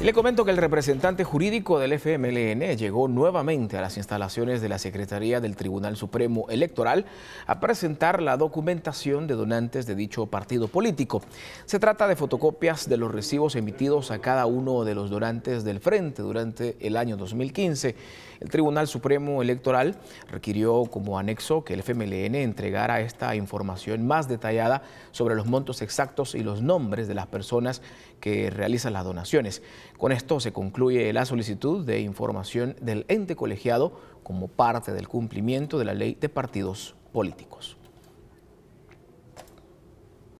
le comento que el representante jurídico del FMLN llegó nuevamente a las instalaciones de la Secretaría del Tribunal Supremo Electoral a presentar la documentación de donantes de dicho partido político. Se trata de fotocopias de los recibos emitidos a cada uno de los donantes del Frente durante el año 2015. El Tribunal Supremo Electoral requirió como anexo que el FMLN entregara esta información más detallada sobre los montos exactos y los nombres de las personas que realizan las donaciones. Con esto se concluye la solicitud de información del ente colegiado como parte del cumplimiento de la ley de partidos políticos.